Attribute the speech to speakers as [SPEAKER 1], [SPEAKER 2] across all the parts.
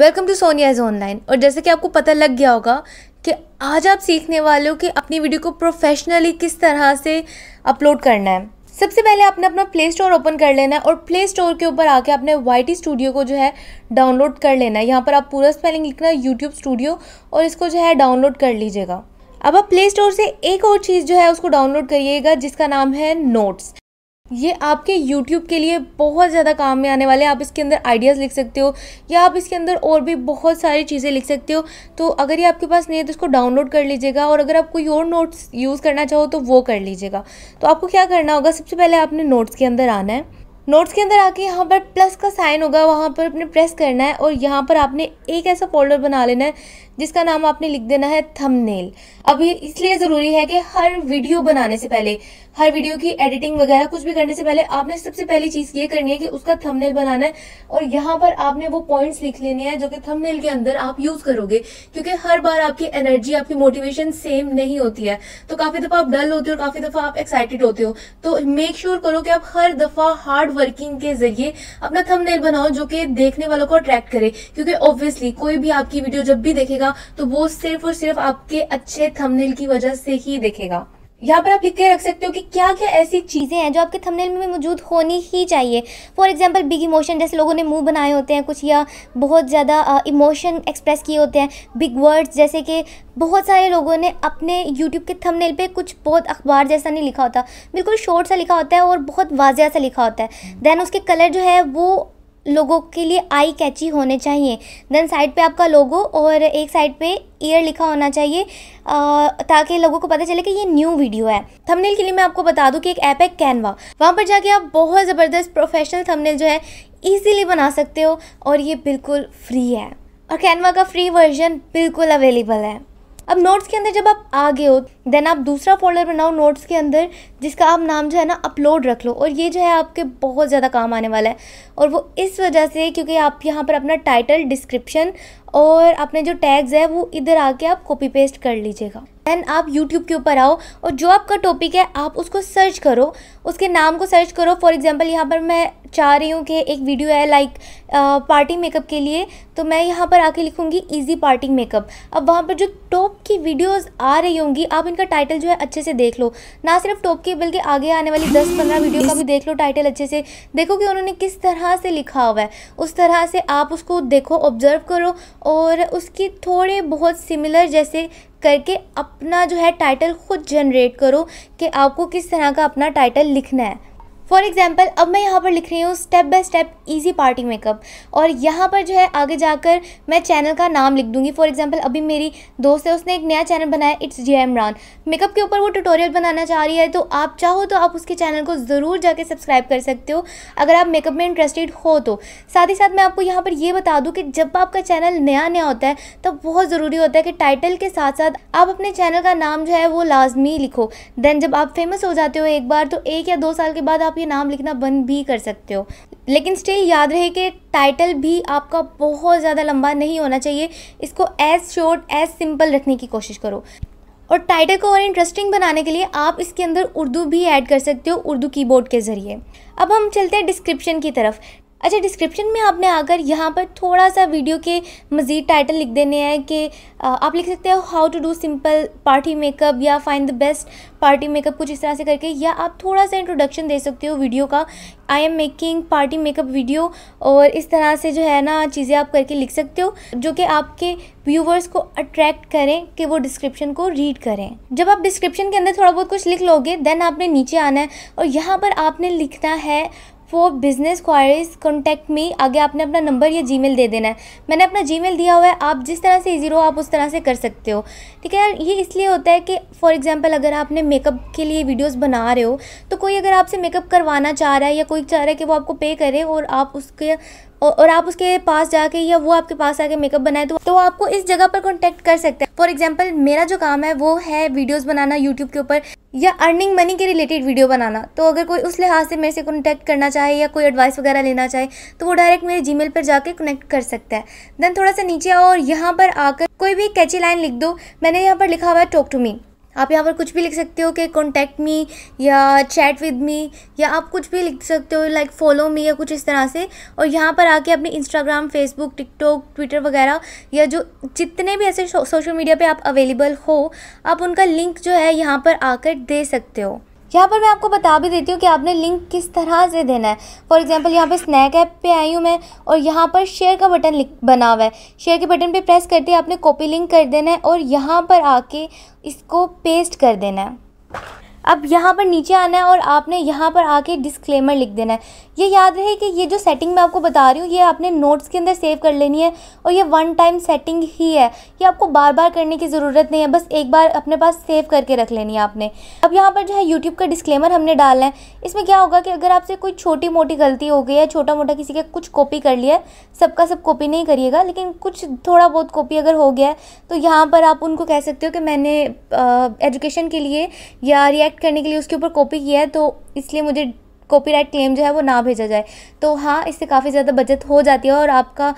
[SPEAKER 1] welcome to Sonia is online और जैसे कि आपको पता लग गया होगा कि आज आप सीखने वाले हो कि अपनी वीडियो को प्रोफेशनली किस तरह से अपलोड करना है सबसे पहले आपने अपना प्ले स्टोर ओपन कर लेना है और प्ले स्टोर के ऊपर आके आपने वाई स्टूडियो को जो है डाउनलोड कर लेना है यहाँ पर आप पूरा स्पेलिंग लिखना यूट्यूब स्टूडियो और इसको जो है डाउनलोड कर लीजिएगा अब आप प्ले स्टोर से एक और चीज़ जो है उसको डाउनलोड करिएगा जिसका नाम है नोट्स ये आपके YouTube के लिए बहुत ज़्यादा काम में आने वाले हैं आप इसके अंदर आइडियाज़ लिख सकते हो या आप इसके अंदर और भी बहुत सारी चीज़ें लिख सकते हो तो अगर ये आपके पास नहीं है तो इसको डाउनलोड कर लीजिएगा और अगर आप कोई और नोट्स यूज़ करना चाहो तो वो कर लीजिएगा तो आपको क्या करना होगा सबसे पहले आपने नोट्स के अंदर आना है नोट्स के अंदर आके यहाँ पर प्लस का साइन होगा वहाँ पर अपने प्रेस करना है और यहाँ पर आपने एक ऐसा फोल्डर बना लेना है जिसका नाम आपने लिख देना है थंबनेल अब ये इसलिए ज़रूरी है कि हर वीडियो बनाने से पहले हर वीडियो की एडिटिंग वगैरह कुछ भी करने से पहले आपने सबसे पहली चीज़ ये करनी है कि उसका थंबनेल बनाना है और यहाँ पर आपने वो पॉइंट्स लिख लेने हैं जो कि थंबनेल के अंदर आप यूज़ करोगे क्योंकि हर बार आपकी एनर्जी आपकी मोटिवेशन सेम नहीं होती है तो काफ़ी दफ़ा आप डल होते हो और काफ़ी दफ़ा आप एक्साइटेड होते हो तो मेक श्योर sure करो कि आप हर दफ़ा हार्ड वर्किंग के जरिए अपना थंबनेल बनाओ जो कि देखने वालों को अट्रैक्ट करे क्योंकि ऑब्वियसली कोई भी आपकी वीडियो जब भी देखेगा दिखेगा तो वो सिर्फ और सिर्फ आपके अच्छे थंबनेल की वजह से ही दिखेगा यहाँ पर आप लिख के रख सकते हो कि क्या क्या ऐसी चीज़ें हैं जो आपके थंबनेल में मौजूद होनी ही चाहिए फॉर एग्जांपल बिग इमोशन जैसे लोगों ने मुंह बनाए होते हैं कुछ या बहुत ज़्यादा इमोशन एक्सप्रेस किए होते हैं बिग वर्ड्स जैसे कि बहुत सारे लोगों ने अपने यूट्यूब के थंबनेल पे कुछ बहुत अखबार जैसा नहीं लिखा होता बिल्कुल शॉर्ट सा लिखा होता है और बहुत वाजिया सा लिखा होता है देन उसके कलर जो है वो लोगों के लिए आई कैची होने चाहिए देन साइड पे आपका लोगो और एक साइड पे ईयर लिखा होना चाहिए ताकि लोगों को पता चले कि ये न्यू वीडियो है थंबनेल के लिए मैं आपको बता दूं कि एक ऐप है कैनवा वहाँ पर जाके आप बहुत ज़बरदस्त प्रोफेशनल थंबनेल जो है ईजीली बना सकते हो और ये बिल्कुल फ्री है और कैनवा का फ्री वर्जन बिल्कुल अवेलेबल है अब नोट्स के अंदर जब आप आगे हो देन आप दूसरा फोल्डर बनाओ नोट्स के अंदर जिसका आप नाम जो है ना अपलोड रख लो और ये जो है आपके बहुत ज़्यादा काम आने वाला है और वो इस वजह से क्योंकि आप यहाँ पर अपना टाइटल डिस्क्रिप्शन और अपने जो टैग्स है वो इधर आके आप कॉपी पेस्ट कर लीजिएगा दैन आप यूट्यूब के ऊपर आओ और जो आपका टॉपिक है आप उसको सर्च करो उसके नाम को सर्च करो फॉर एग्जाम्पल यहाँ पर मैं चाह रही हूँ कि एक वीडियो है लाइक पार्टी मेकअप के लिए तो मैं यहाँ पर आके लिखूँगी इजी पार्टी मेकअप अब वहाँ पर जो टॉप की वीडियोस आ रही होंगी आप इनका टाइटल जो है अच्छे से देख लो ना सिर्फ टॉप की बल्कि आगे आने वाली दस पंद्रह वीडियो का भी देख लो टाइटल अच्छे से देखो कि उन्होंने किस तरह से लिखा हुआ है उस तरह से आप उसको देखो ऑब्ज़र्व करो और उसकी थोड़े बहुत सिमिलर जैसे करके अपना जो है टाइटल खुद जनरेट करो कि आपको किस तरह का अपना टाइटल लिखना है फॉर एग्जाम्पल अब मैं यहाँ पर लिख रही हूँ step by step easy party makeup और यहाँ पर जो है आगे जाकर मैं चैनल का नाम लिख दूँगी फॉर एग्जाम्पल अभी मेरी दोस्त है उसने एक नया चैनल बनाया इट्स जे इमरान मेकअप के ऊपर वो ट्यूटोरियल बनाना चाह रही है तो आप चाहो तो आप उसके चैनल को ज़रूर जाके सब्सक्राइब कर सकते हो अगर आप मेकअप में इंटरेस्टेड हो तो साथ ही साथ मैं आपको यहाँ पर ये बता दूँ कि जब आपका चैनल नया नया होता है तब तो बहुत ज़रूरी होता है कि टाइटल के साथ साथ आप अपने चैनल का नाम जो है वो लाजमी लिखो देन जब आप फेमस हो जाते हो एक बार तो एक या दो साल के बाद आप ये नाम लिखना बंद भी कर सकते हो लेकिन स्टे याद रहे कि टाइटल भी आपका बहुत ज़्यादा लंबा नहीं होना चाहिए इसको एज शॉर्ट एज सिंपल रखने की कोशिश करो और टाइटल को और इंटरेस्टिंग बनाने के लिए आप इसके अंदर उर्दू भी ऐड कर सकते हो उर्दू कीबोर्ड के ज़रिए अब हम चलते हैं डिस्क्रिप्शन की तरफ अच्छा डिस्क्रिप्शन में आपने आकर यहाँ पर थोड़ा सा वीडियो के मज़ीद टाइटल लिख देने हैं कि आप लिख सकते हो how to do simple party makeup या find the best party makeup कुछ इस तरह से करके या आप थोड़ा सा इंट्रोडक्शन दे सकते हो वीडियो का I am making party makeup video और इस तरह से जो है ना चीज़ें आप करके लिख सकते हो जो कि आपके व्यूवर्स को अट्रैक्ट करें कि वो डिस्क्रिप्शन को रीड करें जब आप डिस्क्रिप्शन के अंदर थोड़ा बहुत कुछ लिख लोगे देन आपने नीचे आना है और यहाँ पर आपने लिखना है for business queries contact me आगे आपने अपना नंबर या मेल दे देना है मैंने अपना मेल दिया हुआ है आप जिस तरह से ईजी रहो आप उस तरह से कर सकते हो ठीक है यार ये इसलिए होता है कि फॉर एग्ज़ाम्पल अगर आपने मेकअप के लिए वीडियोज़ बना रहे हो तो कोई अगर आपसे मेकअप करवाना चाह रहा है या कोई चाह रहा है कि वो आपको पे करे और आप उसके और, और आप उसके पास जाके या वो आपके पास आके मेकअप बनाए तो, तो आपको इस जगह पर कॉन्टैक्ट कर सकते हैं फॉर एग्जाम्पल मेरा जो काम है वो है वीडियोस बनाना यूट्यूब के ऊपर या अर्निंग मनी के रिलेटेड वीडियो बनाना तो अगर कोई उस लिहाज से मेरे से कॉन्टैक्ट करना चाहे या कोई एडवाइस वगैरह लेना चाहे तो वो डायरेक्ट मेरे जीमेल पर जाकर कनेक्ट कर सकता है देन थोड़ा सा नीचे आओ और यहाँ पर आकर कोई भी कैची लाइन लिख दो मैंने यहाँ पर लिखा हुआ है टॉक टू मी आप यहाँ पर कुछ भी लिख सकते हो कि कॉन्टैक्ट मी या चैट विद मी या आप कुछ भी लिख सकते हो लाइक फॉलो मी या कुछ इस तरह से और यहाँ पर आके अपने इंस्टाग्राम फेसबुक टिकटॉक ट्विटर वगैरह या जो जितने भी ऐसे सोशल मीडिया पे आप अवेलेबल हो आप उनका लिंक जो है यहाँ पर आकर दे सकते हो यहाँ पर मैं आपको बता भी देती हूँ कि आपने लिंक किस तरह से देना है फॉर एग्जांपल यहाँ पे स्नैक ऐप पे आई हूँ मैं और यहाँ पर शेयर का बटन बना हुआ है शेयर के बटन पे प्रेस करते ही आपने कॉपी लिंक कर देना है और यहाँ पर आके इसको पेस्ट कर देना है अब यहाँ पर नीचे आना है और आपने यहाँ पर आके डिस्क्लेमर लिख देना है ये याद रहे कि ये जो सेटिंग मैं आपको बता रही हूँ ये आपने नोट्स के अंदर सेव कर लेनी है और ये वन टाइम सेटिंग ही है ये आपको बार बार करने की ज़रूरत नहीं है बस एक बार अपने पास सेव करके रख लेनी है आपने अब यहाँ पर जो है यूट्यूब का डिस्क्लेमर हमने डालना है इसमें क्या होगा कि अगर आपसे कोई छोटी मोटी गलती हो गई है छोटा मोटा किसी का कुछ कॉपी कर लिया है सबका सब कॉपी नहीं करिएगा लेकिन कुछ थोड़ा बहुत कॉपी अगर हो गया है तो यहाँ पर आप उनको कह सकते हो कि मैंने एजुकेशन के लिए या रिएक्ट कलेक्ट करने के लिए उसके ऊपर कॉपी किया है तो इसलिए मुझे कॉपीराइट क्लेम जो है वो ना भेजा जाए तो हाँ इससे काफ़ी ज़्यादा बचत हो जाती है और आपका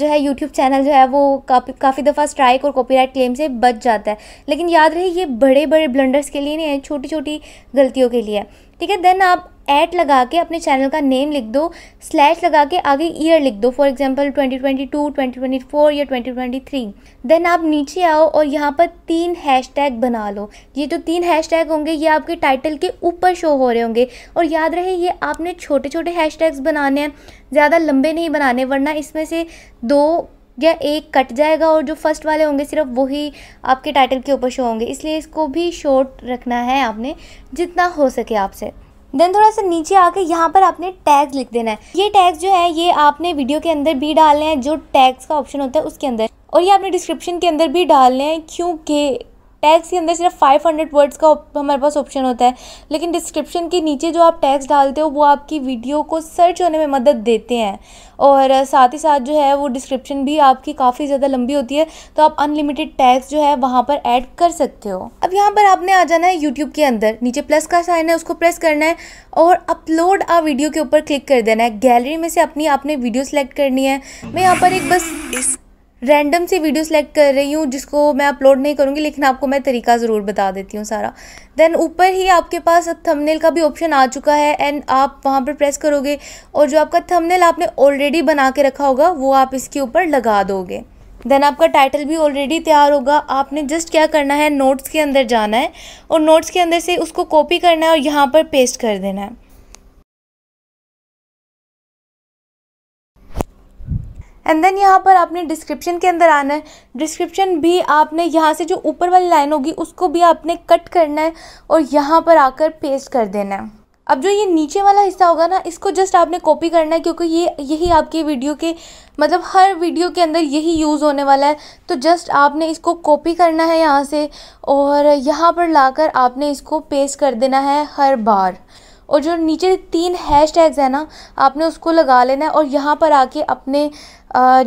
[SPEAKER 1] जो है यूट्यूब चैनल जो है वो काफ़ी काफ़ी दफ़ा स्ट्राइक और कॉपीराइट क्लेम से बच जाता है लेकिन याद रहे ये बड़े बड़े ब्लंडर्स के लिए नहीं है छोटी छोटी गलतियों के लिए ठीक है देन आप ऐट लगा के अपने चैनल का नेम लिख दो स्लैश लगा के आगे ईयर लिख दो for example twenty twenty two twenty twenty four या ट्वेंटी ट्वेंटी थ्री देन आप नीचे आओ और यहाँ पर तीन हैश टैग बना लो ये जो तीन हैश टैग होंगे ये आपके टाइटल के ऊपर शो हो रहे होंगे और याद रहे ये आपने छोटे छोटे हैश टैग्स बनाने हैं ज़्यादा लंबे नहीं बनाने वरना इसमें से दो या एक कट जाएगा और जो फर्स्ट वाले होंगे सिर्फ वही आपके टाइटल के ऊपर शो होंगे इसलिए इसको भी शॉर्ट रखना है आपने जितना हो सके आपसे देन थोड़ा सा नीचे आके यहाँ पर आपने टैग लिख देना है ये टैग जो है ये आपने वीडियो के अंदर भी डालने हैं जो टैग्स का ऑप्शन होता है उसके अंदर और ये आपने डिस्क्रिप्शन के अंदर भी डालने हैं क्योंकि टैक्स के अंदर सिर्फ 500 वर्ड्स का हमारे पास ऑप्शन होता है लेकिन डिस्क्रिप्शन के नीचे जो आप टैक्स डालते हो वो आपकी वीडियो को सर्च होने में मदद देते हैं और साथ ही साथ जो है वो डिस्क्रिप्शन भी आपकी काफ़ी ज़्यादा लंबी होती है तो आप अनलिमिटेड टैक्स जो है वहाँ पर ऐड कर सकते हो अब यहाँ पर आपने आ जाना है यूट्यूब के अंदर नीचे प्लस का साइन है उसको प्रेस करना है और अपलोड आ वीडियो के ऊपर क्लिक कर देना है गैलरी में से अपनी आपने वीडियो सेलेक्ट करनी है मैं यहाँ पर एक बस इस रैंडम सी वीडियो सेलेक्ट कर रही हूँ जिसको मैं अपलोड नहीं करूँगी लेकिन आपको मैं तरीका ज़रूर बता देती हूँ सारा देन ऊपर ही आपके पास अब थंबनेल का भी ऑप्शन आ चुका है एंड आप वहाँ पर प्रेस करोगे और जो आपका थंबनेल आपने ऑलरेडी बना के रखा होगा वो आप इसके ऊपर लगा दोगे देन आपका टाइटल भी ऑलरेडी तैयार होगा आपने जस्ट क्या करना है नोट्स के अंदर जाना है और नोट्स के अंदर से उसको कॉपी करना है और यहाँ पर पेस्ट कर देना है एंड देन यहाँ पर आपने डिस्क्रिप्शन के अंदर आना है डिस्क्रिप्शन भी आपने यहाँ से जो ऊपर वाली लाइन होगी उसको भी आपने कट करना है और यहाँ पर आकर पेस्ट कर देना है अब जो ये नीचे वाला हिस्सा होगा ना इसको जस्ट आपने कॉपी करना है क्योंकि ये यही आपकी वीडियो के मतलब हर वीडियो के अंदर यही यूज़ होने वाला है तो जस्ट आपने इसको कॉपी करना है यहाँ से और यहाँ पर लाकर आपने इसको पेस्ट कर देना है हर बार और जो नीचे तीन हैश टैग्स हैं ना आपने उसको लगा लेना है और यहाँ पर आके अपने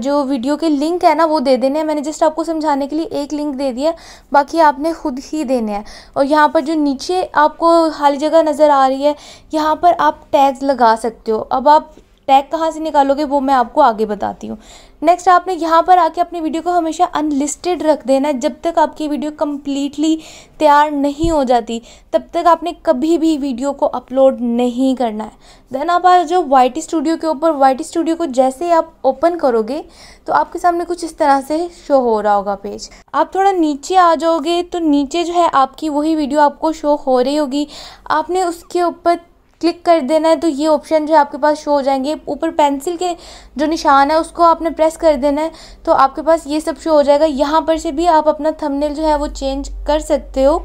[SPEAKER 1] जो वीडियो के लिंक है ना वो दे देने हैं मैंने जस्ट आपको समझाने के लिए एक लिंक दे दिया बाकी आपने ख़ुद ही देने हैं और यहाँ पर जो नीचे आपको खाली जगह नज़र आ रही है यहाँ पर आप टैग्स लगा सकते हो अब आप पैक कहाँ से निकालोगे वो मैं आपको आगे बताती हूँ नेक्स्ट आपने यहाँ पर आके अपनी वीडियो को हमेशा अनलिस्टेड रख देना जब तक आपकी वीडियो कम्प्लीटली तैयार नहीं हो जाती तब तक आपने कभी भी वीडियो को अपलोड नहीं करना है देन आप आज जो वाई स्टूडियो के ऊपर वाई स्टूडियो को जैसे ही आप ओपन करोगे तो आपके सामने कुछ इस तरह से शो हो रहा होगा पेज आप थोड़ा नीचे आ जाओगे तो नीचे जो है आपकी वही वीडियो आपको शो हो रही होगी आपने उसके ऊपर क्लिक कर देना है तो ये ऑप्शन जो है आपके पास शो हो जाएंगे ऊपर पेंसिल के जो निशान है उसको आपने प्रेस कर देना है तो आपके पास ये सब शो हो जाएगा यहाँ पर से भी आप अपना थंबनेल जो है वो चेंज कर सकते हो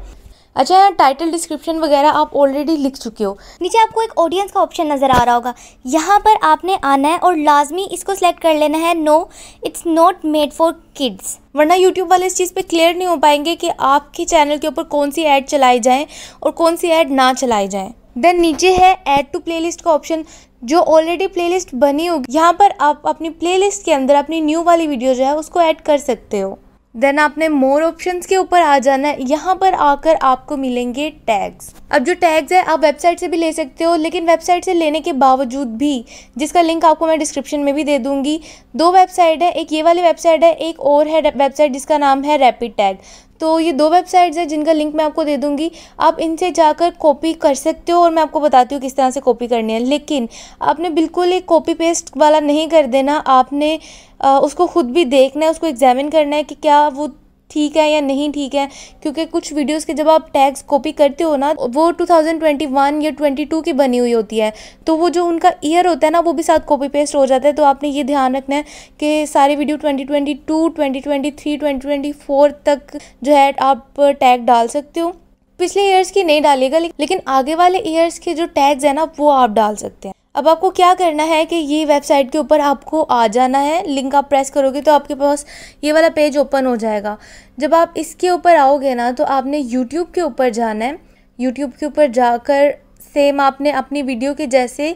[SPEAKER 1] अच्छा यहाँ टाइटल डिस्क्रिप्शन वगैरह आप ऑलरेडी लिख चुके हो नीचे आपको एक ऑडियंस का ऑप्शन नज़र आ रहा होगा यहाँ पर आपने आना है और लाजमी इसको सेलेक्ट कर लेना है no it's not made for kids वरना यूट्यूब वाले इस चीज़ पे क्लियर नहीं हो पाएंगे कि आपके चैनल के ऊपर कौन सी ऐड चलाई जाएँ और कौन सी ऐड ना चलाई जाएँ देन नीचे है ऐड टू प्लेलिस्ट का ऑप्शन जो ऑलरेडी प्लेलिस्ट बनी होगी यहाँ पर आप अपनी प्लेलिस्ट के अंदर अपनी न्यू वाली वीडियो जो है उसको ऐड कर सकते हो देन आपने मोर ऑप्शंस के ऊपर आ जाना है यहाँ पर आकर आपको मिलेंगे टैग्स अब जो टैग्स है आप वेबसाइट से भी ले सकते हो लेकिन वेबसाइट से लेने के बावजूद भी जिसका लिंक आपको मैं डिस्क्रिप्शन में भी दे दूंगी दो वेबसाइट है एक ये वाली वेबसाइट है एक और है वेबसाइट जिसका नाम है रैपिड टैग तो ये दो वेबसाइट्स हैं जिनका लिंक मैं आपको दे दूँगी आप इनसे जाकर कॉपी कर सकते हो और मैं आपको बताती हूँ किस तरह से कॉपी करनी है लेकिन आपने बिल्कुल एक कॉपी पेस्ट वाला नहीं कर देना आपने आ, उसको ख़ुद भी देखना है उसको एग्जामिन करना है कि क्या वो ठीक है या नहीं ठीक है क्योंकि कुछ वीडियोस के जब आप टैग्स कॉपी करते हो ना वो 2021 या 22 की बनी हुई होती है तो वो जो उनका ईयर होता है ना वो भी साथ कॉपी पेस्ट हो जाता है तो आपने ये ध्यान रखना है कि सारे वीडियो 2022, 2023, 2024 तक जो है आप टैग डाल सकते हो पिछले ईयर्स की नहीं डालेगा लेकिन आगे वाले ईयर्स के जो टैग्स हैं ना वो आप डाल सकते हैं अब आपको क्या करना है कि ये वेबसाइट के ऊपर आपको आ जाना है लिंक आप प्रेस करोगे तो आपके पास ये वाला पेज ओपन हो जाएगा जब आप इसके ऊपर आओगे ना तो आपने यूट्यूब के ऊपर जाना है यूट्यूब के ऊपर जाकर सेम आपने अपनी वीडियो के जैसे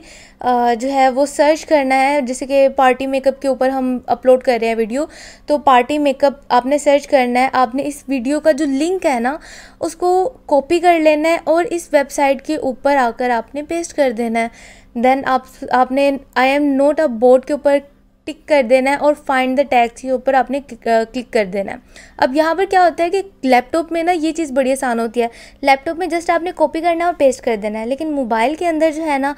[SPEAKER 1] जो है वो सर्च करना है जैसे कि पार्टी मेकअप के ऊपर हम अपलोड कर रहे हैं वीडियो तो पार्टी मेकअप आपने सर्च करना है आपने इस वीडियो का जो लिंक है ना उसको कॉपी कर लेना है और इस वेबसाइट के ऊपर आकर आपने पेस्ट कर देना है देन आप आपने I am not a board के ऊपर टिक कर देना है और फाइंड द टैक्स के ऊपर आपने क्लिक कर देना है अब यहाँ पर क्या होता है कि लैपटॉप में ना ये चीज़ बड़ी आसान होती है लैपटॉप में जस्ट आपने कॉपी करना है और पेस्ट कर देना है लेकिन मोबाइल के अंदर जो है ना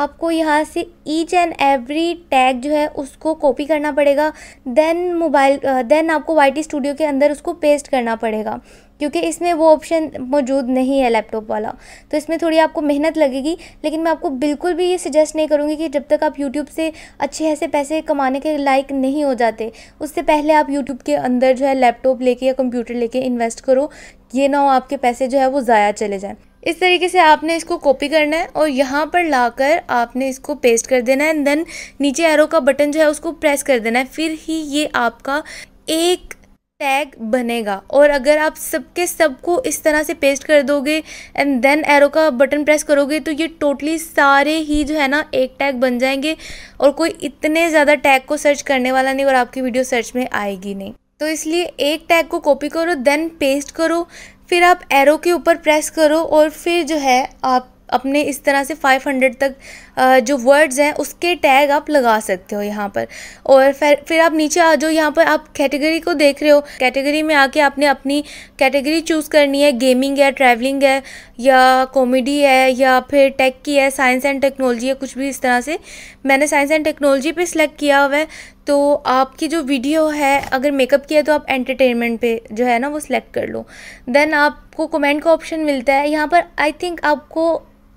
[SPEAKER 1] आपको यहाँ से ईच एंड एवरी टैग जो है उसको कॉपी करना पड़ेगा देन मोबाइल देन आपको वाई स्टूडियो के अंदर उसको पेस्ट करना पड़ेगा क्योंकि इसमें वो ऑप्शन मौजूद नहीं है लैपटॉप वाला तो इसमें थोड़ी आपको मेहनत लगेगी लेकिन मैं आपको बिल्कुल भी ये सजेस्ट नहीं करूँगी कि जब तक आप यूट्यूब से अच्छे ऐसे पैसे कमाने के लायक नहीं हो जाते उससे पहले आप यूट्यूब के अंदर जो है लैपटॉप लेके या कंप्यूटर लेके इन्वेस्ट करो ये ना हो आपके पैसे जो है वो ज़ाया चले जाएँ इस तरीके से आपने इसको कॉपी करना है और यहाँ पर लाकर आपने इसको पेस्ट कर देना है एंड देन नीचे एरो का बटन जो है उसको प्रेस कर देना है फिर ही ये आपका एक टैग बनेगा और अगर आप सबके सबको इस तरह से पेस्ट कर दोगे एंड देन एरो का बटन प्रेस करोगे तो ये टोटली सारे ही जो है ना एक टैग बन जाएंगे और कोई इतने ज़्यादा टैग को सर्च करने वाला नहीं और आपकी वीडियो सर्च में आएगी नहीं तो इसलिए एक टैग को कॉपी करो देन पेस्ट करो फिर आप एरो के ऊपर प्रेस करो और फिर जो है आप अपने इस तरह से 500 तक जो वर्ड्स हैं उसके टैग आप लगा सकते हो यहाँ पर और फिर फिर आप नीचे आ जाओ यहाँ पर आप कैटेगरी को देख रहे हो कैटेगरी में आके आपने अपनी कैटेगरी चूज़ करनी है गेमिंग है ट्रैवलिंग है या कॉमेडी है या फिर टेक की है साइंस एंड टेक्नोलॉजी है कुछ भी इस तरह से मैंने साइंस एंड टेक्नोलॉजी पे सिलेक्ट किया हुआ है तो आपकी जो वीडियो है अगर मेकअप की है तो आप एंटरटेनमेंट पे जो है ना वो सिलेक्ट कर लो देन आपको कमेंट का ऑप्शन मिलता है यहाँ पर आई थिंक आपको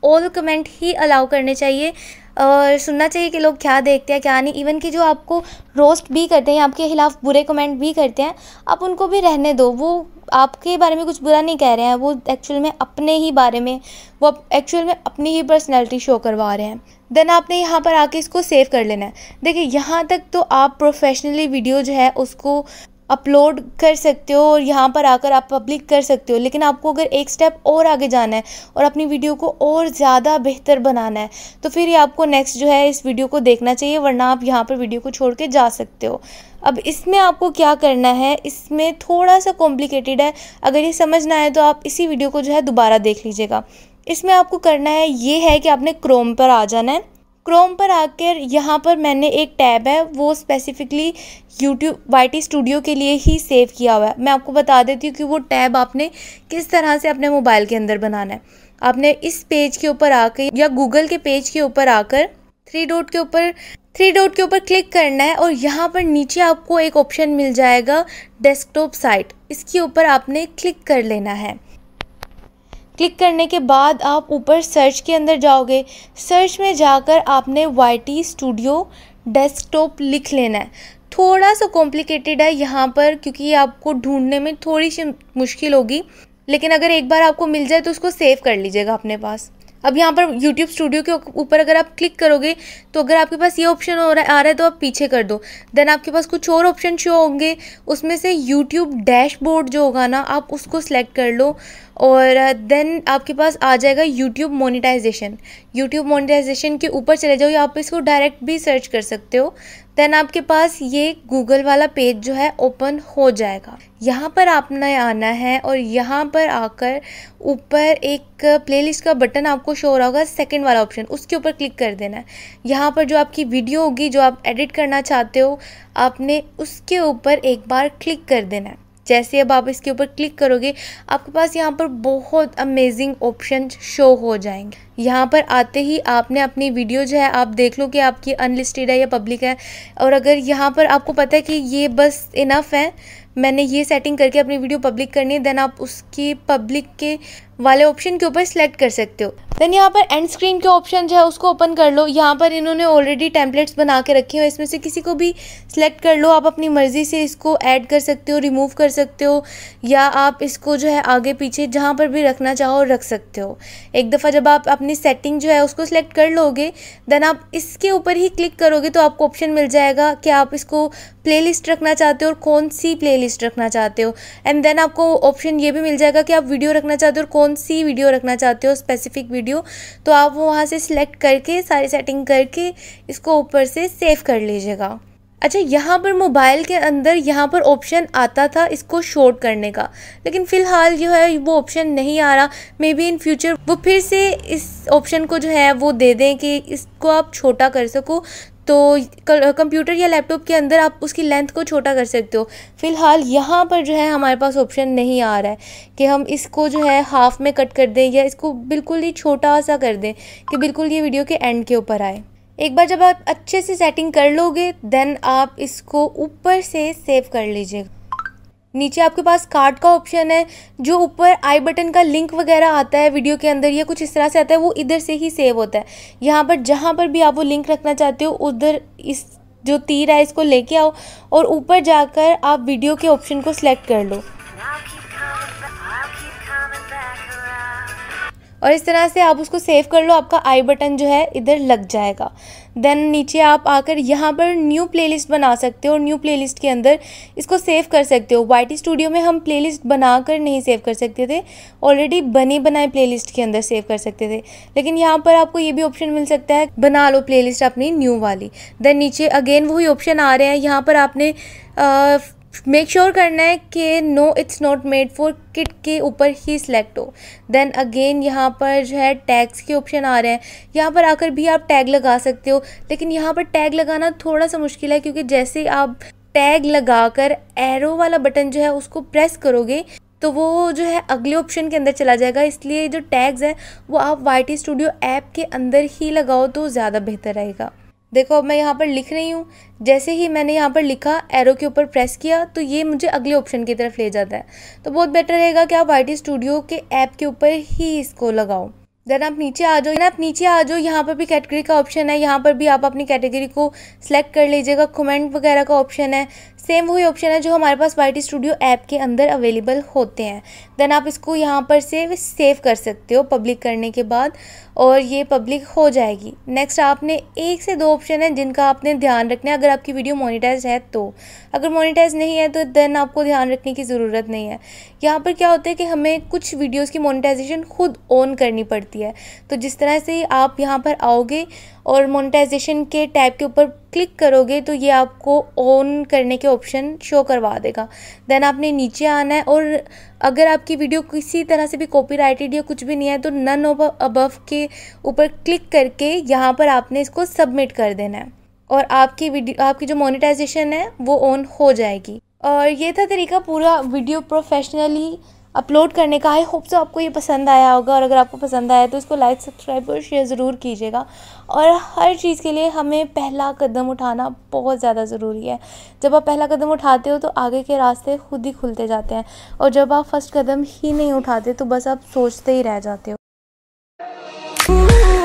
[SPEAKER 1] ऑल कमेंट ही अलाउ करने चाहिए और सुनना चाहिए कि लोग क्या देखते हैं क्या नहीं इवन कि जो आपको रोस्ट भी करते हैं आपके खिलाफ बुरे कमेंट भी करते हैं आप उनको भी रहने दो वो आपके बारे में कुछ बुरा नहीं कह रहे हैं वो एक्चुअल में अपने ही बारे में वो एक्चुअल में अपनी ही पर्सनैलिटी शो करवा रहे हैं देन आपने यहाँ पर आके इसको सेव कर लेना है देखिए यहाँ तक तो आप प्रोफेशनली वीडियो जो है उसको अपलोड कर सकते हो और यहाँ पर आकर आप पब्लिक कर सकते हो लेकिन आपको अगर एक स्टेप और आगे जाना है और अपनी वीडियो को और ज़्यादा बेहतर बनाना है तो फिर ये आपको नेक्स्ट जो है इस वीडियो को देखना चाहिए वरना आप यहाँ पर वीडियो को छोड़ के जा सकते हो अब इसमें आपको क्या करना है इसमें थोड़ा सा कॉम्प्लिकेटेड है अगर ये समझ ना आए तो आप इसी वीडियो को जो है दोबारा देख लीजिएगा इसमें आपको करना है ये है कि आपने क्रोम पर आ जाना है क्रोम पर आकर यहाँ पर मैंने एक टैब है वो स्पेसिफ़िकली यूट्यूब वाई स्टूडियो के लिए ही सेव किया हुआ है मैं आपको बता देती हूँ कि वो टैब आपने किस तरह से अपने मोबाइल के अंदर बनाना है आपने इस पेज के ऊपर आकर या गूगल के पेज के ऊपर आकर थ्री डॉट के ऊपर थ्री डॉट के ऊपर क्लिक करना है और यहाँ पर नीचे आपको एक ऑप्शन मिल जाएगा डेस्कटॉप साइट इसके ऊपर आपने क्लिक कर लेना है क्लिक करने के बाद आप ऊपर सर्च के अंदर जाओगे सर्च में जाकर आपने वाई टी स्टूडियो डेस्कटॉप लिख लेना है थोड़ा सा कॉम्प्लिकेटेड है यहाँ पर क्योंकि आपको ढूंढने में थोड़ी सी मुश्किल होगी लेकिन अगर एक बार आपको मिल जाए तो उसको सेव कर लीजिएगा अपने पास अब यहाँ पर YouTube स्टूडियो के ऊपर अगर आप क्लिक करोगे तो अगर आपके पास ये ऑप्शन हो रहा आ रहा है तो आप पीछे कर दो देन आपके पास कुछ और ऑप्शन शो होंगे उसमें से YouTube डैशबोर्ड जो होगा ना आप उसको सेलेक्ट कर लो और देन uh, आपके पास आ जाएगा यूट्यूब मोनिटाइजेशन यूट्यूब मोनिटाइजेशन के ऊपर चले जाओ या आप इसको डायरेक्ट भी सर्च कर सकते हो देन आपके पास ये गूगल वाला पेज जो है ओपन हो जाएगा यहाँ पर आपने आना है और यहाँ पर आकर ऊपर एक प्लेलिस्ट का बटन आपको शो हो रहा होगा सेकंड वाला ऑप्शन उसके ऊपर क्लिक कर देना है यहाँ पर जो आपकी वीडियो होगी जो आप एडिट करना चाहते हो आपने उसके ऊपर एक बार क्लिक कर देना है जैसे अब आप इसके ऊपर क्लिक करोगे आपके पास यहाँ पर बहुत अमेजिंग ऑप्शन शो हो जाएंगे यहाँ पर आते ही आपने अपनी वीडियो जो है आप देख लो कि आपकी अनलिस्टेड है या पब्लिक है और अगर यहाँ पर आपको पता है कि ये बस इनफ है मैंने ये सेटिंग करके अपनी वीडियो पब्लिक करनी है देन आप उसकी पब्लिक के वाले ऑप्शन के ऊपर सेलेक्ट कर सकते हो देन यहाँ पर एंड स्क्रीन के ऑप्शन जो है उसको ओपन कर लो यहाँ पर इन्होंने ऑलरेडी टेम्पलेट्स बना के रखे हुए इसमें से किसी को भी सिलेक्ट कर लो आप अपनी मर्ज़ी से इसको ऐड कर सकते हो रिमूव कर सकते हो या आप इसको जो है आगे पीछे जहाँ पर भी रखना चाहो रख सकते हो एक दफ़ा जब आप अपनी सेटिंग जो है उसको सिलेक्ट कर लोगे देन आप इसके ऊपर ही क्लिक करोगे तो आपको ऑप्शन मिल जाएगा कि आप इसको लिस्ट रखना चाहते हो और कौन सी लिस्ट रखना चाहते हो एंड देन आपको ऑप्शन ये भी मिल जाएगा कि आप वीडियो रखना चाहते हो और कौन कौन सी वीडियो रखना चाहते हो स्पेसिफिक वीडियो तो आप वो वहाँ से सिलेक्ट करके सारी सेटिंग करके इसको ऊपर से सेव कर लीजिएगा अच्छा यहाँ पर मोबाइल के अंदर यहाँ पर ऑप्शन आता था इसको शॉर्ट करने का लेकिन फ़िलहाल जो है वो ऑप्शन नहीं आ रहा मे बी इन फ्यूचर वो फिर से इस ऑप्शन को जो है वो दे दें कि इसको आप छोटा कर सको तो कंप्यूटर या लैपटॉप के अंदर आप उसकी लेंथ को छोटा कर सकते हो फ़िलहाल यहाँ पर जो है हमारे पास ऑप्शन नहीं आ रहा है कि हम इसको जो है हाफ़ में कट कर दें या इसको बिल्कुल ही छोटा सा कर दें कि बिल्कुल ये वीडियो के एंड के ऊपर आए एक बार जब आप अच्छे से सेटिंग कर लोगे देन आप इसको ऊपर से सेव कर लीजिएगा नीचे आपके पास कार्ड का ऑप्शन है जो ऊपर आई बटन का लिंक वगैरह आता है वीडियो के अंदर या कुछ इस तरह से आता है वो इधर से ही सेव होता है यहाँ पर जहाँ पर भी आप वो लिंक रखना चाहते हो उधर इस जो तीर है इसको लेके आओ और ऊपर जाकर आप वीडियो के ऑप्शन को सिलेक्ट कर लो और इस तरह से आप उसको सेव कर लो आपका आई बटन जो है इधर लग जाएगा देन नीचे आप आकर यहाँ पर न्यू प्लेलिस्ट बना सकते हो और न्यू प्लेलिस्ट के अंदर इसको सेव कर सकते हो टी स्टूडियो में हम प्लेलिस्ट बनाकर नहीं सेव कर सकते थे ऑलरेडी बने बनाए प्लेलिस्ट के अंदर सेव कर सकते थे लेकिन यहाँ पर आपको ये भी ऑप्शन मिल सकता है बना लो प्लेलिस्ट अपनी न्यू वाली देन नीचे अगेन वही ऑप्शन आ रहे हैं यहाँ पर आपने आ, मेक श्योर sure करना है कि no it's not made for kid के ऊपर ही सिलेक्ट हो देन अगेन यहाँ पर जो है टैग्स के ऑप्शन आ रहे हैं यहाँ पर आकर भी आप टैग लगा सकते हो लेकिन यहाँ पर टैग लगाना थोड़ा सा मुश्किल है क्योंकि जैसे आप टैग लगाकर एरो वाला बटन जो है उसको प्रेस करोगे तो वो जो है अगले ऑप्शन के अंदर चला जाएगा इसलिए जो टैग्स हैं वो आप वाई टी स्टूडियो ऐप के अंदर ही लगाओ तो ज़्यादा बेहतर रहेगा देखो अब मैं यहाँ पर लिख रही हूँ जैसे ही मैंने यहाँ पर लिखा एरो के ऊपर प्रेस किया तो ये मुझे अगले ऑप्शन की तरफ ले जाता है तो बहुत बेटर रहेगा कि आप आई स्टूडियो के ऐप के ऊपर ही इसको लगाओ देन आप नीचे आ जाओ आप नीचे आ जाओ यहाँ पर भी कैटेगरी का ऑप्शन है यहाँ पर भी आप अपनी कैटेगरी को सिलेक्ट कर लीजिएगा कमेंट वगैरह का ऑप्शन है सेम वही ऑप्शन है जो हमारे पास वाई स्टूडियो ऐप के अंदर अवेलेबल होते हैं देन आप इसको यहाँ पर से सेव कर सकते हो पब्लिक करने के बाद और ये पब्लिक हो जाएगी नेक्स्ट आपने एक से दो ऑप्शन है जिनका आपने ध्यान रखना है अगर आपकी वीडियो मोनिटाइज है तो अगर मोनिटाइज नहीं है तो देन आपको ध्यान रखने की ज़रूरत नहीं है यहाँ पर क्या होता है कि हमें कुछ वीडियोस की मोनेटाइजेशन खुद ऑन करनी पड़ती है तो जिस तरह से आप यहाँ पर आओगे और मोनेटाइजेशन के टैब के ऊपर क्लिक करोगे तो ये आपको ऑन करने के ऑप्शन शो करवा देगा देन आपने नीचे आना है और अगर आपकी वीडियो किसी तरह से भी कॉपीराइटेड या कुछ भी नहीं है तो नन ओब अबव के ऊपर क्लिक करके यहाँ पर आपने इसको सबमिट कर देना है और आपकी वीडियो आपकी जो मोनेटाइजेशन है वो ऑन हो जाएगी और ये था तरीका पूरा वीडियो प्रोफेशनली अपलोड करने का आई होप सो आपको ये पसंद आया होगा और अगर आपको पसंद आया तो इसको लाइक सब्सक्राइब और शेयर ज़रूर कीजिएगा और हर चीज़ के लिए हमें पहला कदम उठाना बहुत ज़्यादा ज़रूरी है जब आप पहला कदम उठाते हो तो आगे के रास्ते खुद ही खुलते जाते हैं और जब आप फर्स्ट कदम ही नहीं उठाते तो बस आप सोचते ही रह जाते हो